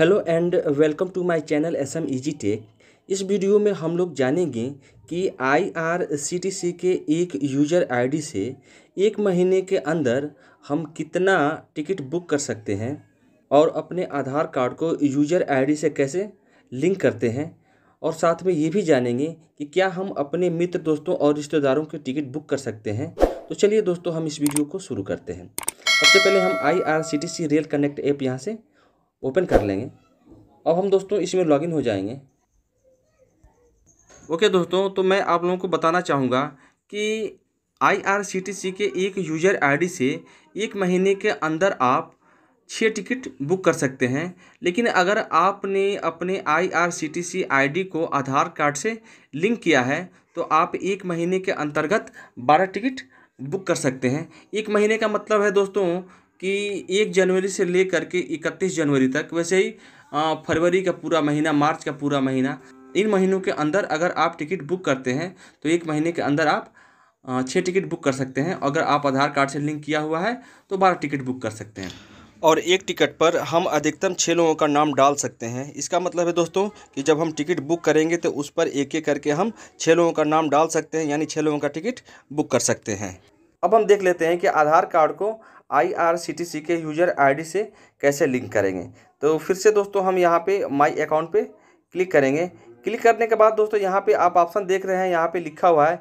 Hello and welcome to my channel S M easy tech इस video में हम लोग जानेंगे कि आईआरसीटीसी के एक यूजर आईडी से एक महीने के अंदर हम कितना टिकट बुक कर सकते हैं और अपने आधार कार्ड को यूजर आईडी से कैसे लिंक करते हैं और साथ में ये भी जानेंगे कि क्या हम अपने मित्र दोस्तों और रिश्तेदारों के टिकट बुक कर सकते हैं तो चलिए दोस्तों हम इस वीडियो को शुरू करते हैं सबसे पहले हम आई रेल कनेक्ट ऐप यहाँ से ओपन कर लेंगे अब हम दोस्तों इसमें लॉगिन हो जाएंगे ओके दोस्तों तो मैं आप लोगों को बताना चाहूँगा कि आई के एक यूज़र आई से एक महीने के अंदर आप छः टिकट बुक कर सकते हैं लेकिन अगर आपने अपने आईआरसीटीसी आईडी को आधार कार्ड से लिंक किया है तो आप एक महीने के अंतर्गत बारह टिकट बुक कर सकते हैं एक महीने का मतलब है दोस्तों कि एक जनवरी से ले करके इकतीस जनवरी तक वैसे ही फरवरी का पूरा महीना मार्च का पूरा महीना इन महीनों के अंदर अगर आप टिकट बुक करते हैं तो एक महीने के अंदर आप छः टिकट बुक कर सकते हैं अगर आप आधार कार्ड से लिंक किया हुआ है तो बारह टिकट बुक कर सकते हैं और एक टिकट पर हम अधिकतम छः लोगों का नाम डाल सकते हैं इसका मतलब है दोस्तों कि जब हम टिकट बुक करेंगे तो उस पर एक एक करके हम छः लोगों का नाम डाल सकते हैं यानी छः लोगों का टिकट बुक कर सकते हैं अब हम देख लेते हैं कि आधार कार्ड को आई के यूज़र आई से कैसे लिंक करेंगे तो फिर से दोस्तों हम यहाँ पर माई अकाउंट पर क्लिक करेंगे क्लिक करने के बाद दोस्तों यहाँ पे आप ऑप्शन देख रहे हैं यहाँ पे लिखा हुआ है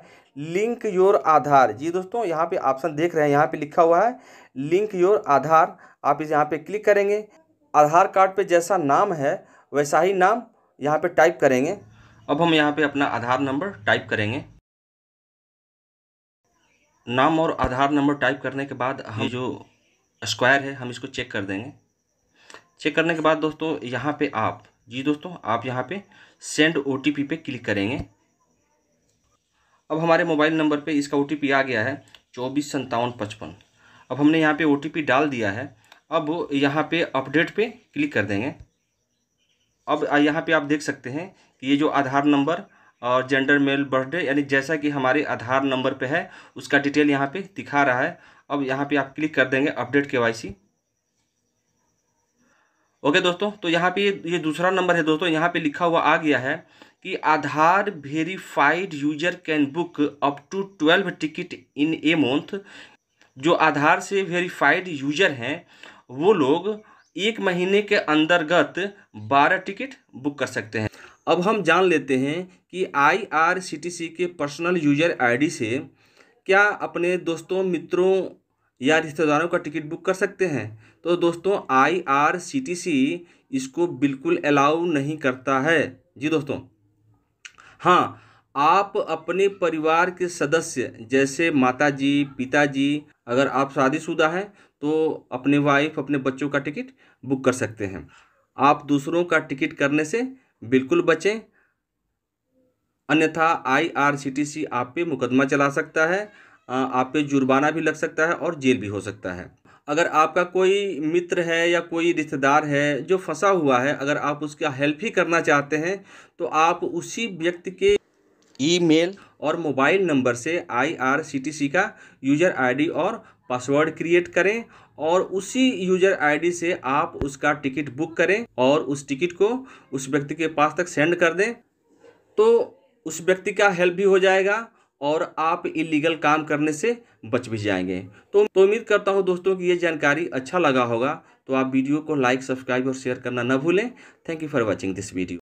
लिंक योर आधार जी दोस्तों यहाँ पे ऑप्शन देख रहे हैं यहाँ पे लिखा हुआ है लिंक योर आधार आप इस यहाँ पे क्लिक करेंगे आधार कार्ड पे जैसा नाम है वैसा ही नाम यहाँ पे टाइप करेंगे अब हम यहाँ पे अपना आधार नंबर टाइप करेंगे नाम और आधार नंबर टाइप करने के बाद हम हम्म। जो स्क्वायर है हम इसको चेक कर देंगे चेक करने के बाद दोस्तों यहाँ पे आप जी दोस्तों आप यहाँ पे सेंड ओ पे क्लिक करेंगे अब हमारे मोबाइल नंबर पे इसका ओ आ गया है चौबीस सत्तावन पचपन अब हमने यहाँ पे ओ डाल दिया है अब यहाँ पे अपडेट पे क्लिक कर देंगे अब यहाँ पे आप देख सकते हैं कि ये जो आधार नंबर और जेंडर मेल बर्थडे यानी जैसा कि हमारे आधार नंबर पे है उसका डिटेल यहाँ पे दिखा रहा है अब यहाँ पे आप क्लिक कर देंगे अपडेट के वाई सी ओके दोस्तों तो यहाँ पे ये दूसरा नंबर है दोस्तों यहाँ पे लिखा हुआ आ गया है कि Aadhaar verified user can book up to twelve ticket in a month जो आधार से वेरीफाइड यूजर हैं वो लोग एक महीने के अंतर्गत बारह टिकट बुक कर सकते हैं अब हम जान लेते हैं कि आईआरसीटीसी के पर्सनल यूजर आईडी से क्या अपने दोस्तों मित्रों या रिश्तेदारों का टिकट बुक कर सकते हैं तो दोस्तों आईआरसीटीसी इसको बिल्कुल अलाउ नहीं करता है जी दोस्तों हाँ आप अपने परिवार के सदस्य जैसे माताजी पिताजी अगर आप शादीशुदा हैं तो अपने वाइफ अपने बच्चों का टिकट बुक कर सकते हैं आप दूसरों का टिकट करने से बिल्कुल बचें अन्यथा आईआरसीटीसी आप पे मुकदमा चला सकता है आप पे जुर्माना भी लग सकता है और जेल भी हो सकता है अगर आपका कोई मित्र है या कोई रिश्तेदार है जो फंसा हुआ है अगर आप उसका हेल्प ही करना चाहते हैं तो आप उसी व्यक्ति के ईमेल और मोबाइल नंबर से आईआरसीटीसी का यूज़र आईडी और पासवर्ड क्रिएट करें और उसी यूजर आईडी से आप उसका टिकट बुक करें और उस टिकट को उस व्यक्ति के पास तक सेंड कर दें तो उस व्यक्ति का हेल्प भी हो जाएगा और आप इलीगल काम करने से बच भी जाएंगे तो तो उम्मीद करता हूँ दोस्तों कि ये जानकारी अच्छा लगा होगा तो आप वीडियो को लाइक सब्सक्राइब और शेयर करना ना भूलें thank you for watching this video